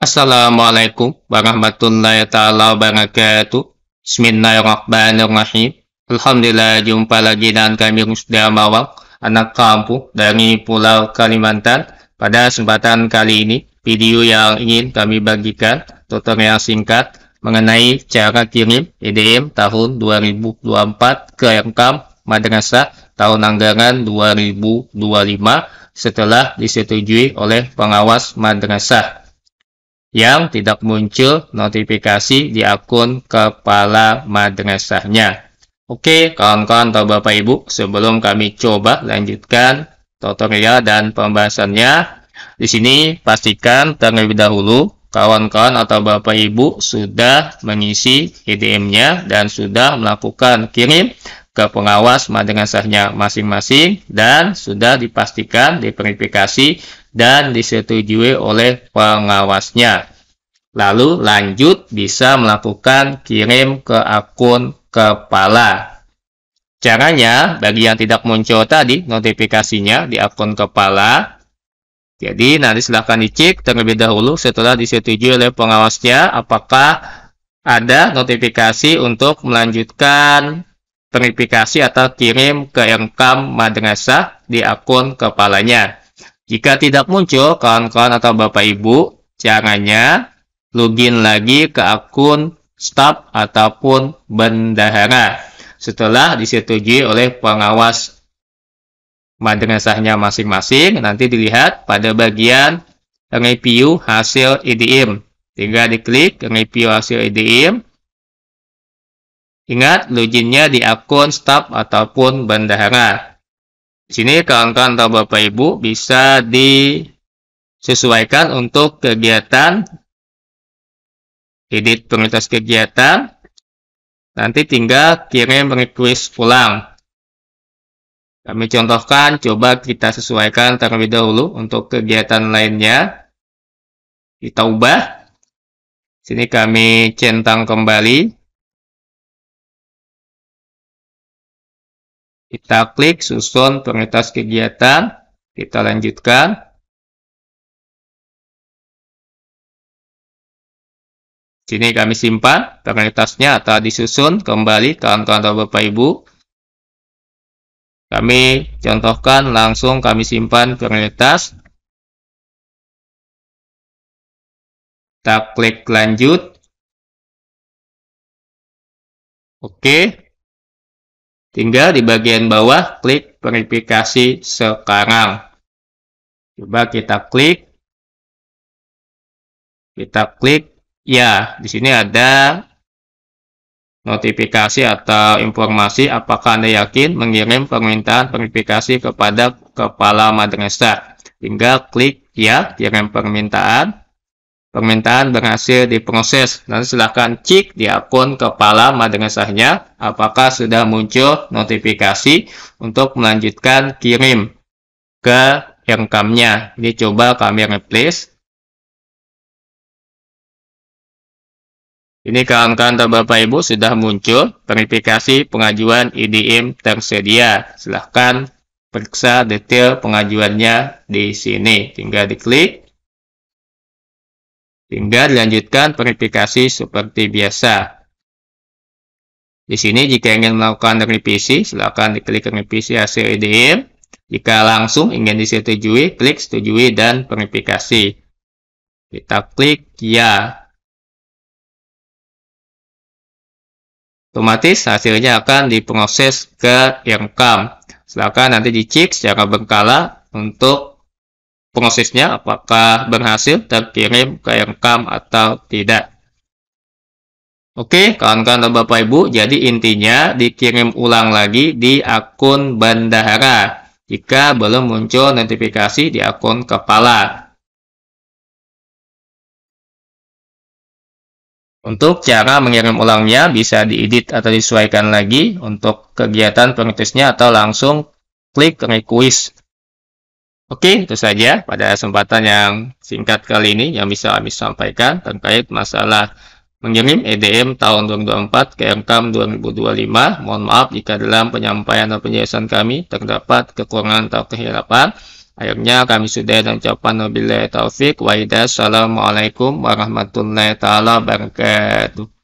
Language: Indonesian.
Assalamualaikum warahmatullahi taala wabarakatuh. Bismillahirrahmanirrahim. Alhamdulillah jumpa lagi dengan kami Rusda Mawang, anak kampung dari Pulau Kalimantan. Pada kesempatan kali ini, video yang ingin kami bagikan tutorial singkat mengenai cara kirim EDM tahun 2024 ke Rekam Madrasah tahun anggaran 2025 setelah disetujui oleh pengawas madrasah yang tidak muncul notifikasi di akun kepala madrasahnya. Oke, kawan-kawan atau Bapak Ibu, sebelum kami coba lanjutkan tutorial dan pembahasannya, di sini pastikan terlebih dahulu kawan-kawan atau Bapak Ibu sudah mengisi IDM-nya dan sudah melakukan kirim ke pengawas dengan sahnya masing-masing dan sudah dipastikan diverifikasi dan disetujui oleh pengawasnya. Lalu lanjut bisa melakukan kirim ke akun kepala. Caranya bagi yang tidak muncul tadi notifikasinya di akun kepala. Jadi nanti silahkan dicek terlebih dahulu setelah disetujui oleh pengawasnya apakah ada notifikasi untuk melanjutkan verifikasi atau kirim ke Enkam Madrasah di akun kepalanya. Jika tidak muncul, kawan-kawan atau Bapak Ibu, caranya login lagi ke akun staff ataupun bendahara setelah disetujui oleh pengawas madrasahnya masing-masing. Nanti dilihat pada bagian review hasil e IDM. Tinggal diklik review hasil e IDM Ingat loginnya di akun staff ataupun bendahara. Di sini kawan-kawan atau Bapak Ibu bisa disesuaikan untuk kegiatan edit prioritas kegiatan. Nanti tinggal kirim request pulang. Kami contohkan, coba kita sesuaikan terlebih dahulu untuk kegiatan lainnya. Kita ubah. Sini kami centang kembali. Kita klik susun prioritas kegiatan. Kita lanjutkan. Sini kami simpan prioritasnya atau disusun kembali kawan-kawan atau Bapak Ibu. Kami contohkan langsung kami simpan prioritas. Kita klik lanjut. Oke. Tinggal di bagian bawah klik verifikasi sekarang. Coba kita klik. Kita klik ya. Di sini ada notifikasi atau informasi apakah Anda yakin mengirim permintaan verifikasi kepada kepala madrasah. Tinggal klik ya, kirim permintaan. Permintaan berhasil diproses. Nanti silahkan cek di akun kepala madrasahnya apakah sudah muncul notifikasi untuk melanjutkan kirim ke yang Ini coba kami replace. Ini kawan-kawan atau Bapak Ibu sudah muncul verifikasi pengajuan IDM tersedia. Silahkan periksa detail pengajuannya di sini. Tinggal diklik. Hingga dilanjutkan verifikasi seperti biasa. Di sini jika ingin melakukan revisi, silakan diklik revisi hasil IDM. E jika langsung ingin disetujui, klik setujui dan verifikasi. Kita klik ya. Otomatis hasilnya akan diproses ke IRCAM. Silakan nanti dicek secara berkala untuk prosesnya apakah berhasil terkirim ke Encam atau tidak. Oke, kawan-kawan dan Bapak Ibu, jadi intinya dikirim ulang lagi di akun bandara jika belum muncul notifikasi di akun kepala. Untuk cara mengirim ulangnya bisa diedit atau disesuaikan lagi untuk kegiatan pengetesnya atau langsung klik request Oke, itu saja pada kesempatan yang singkat kali ini yang bisa kami sampaikan terkait masalah mengirim EDM tahun 2024 ke MKM 2025. Mohon maaf jika dalam penyampaian dan penjelasan kami terdapat kekurangan atau kehilapan. Akhirnya kami sudah dan ucapan wabillahi taufik wa Assalamualaikum warahmatullahi taala wabarakatuh.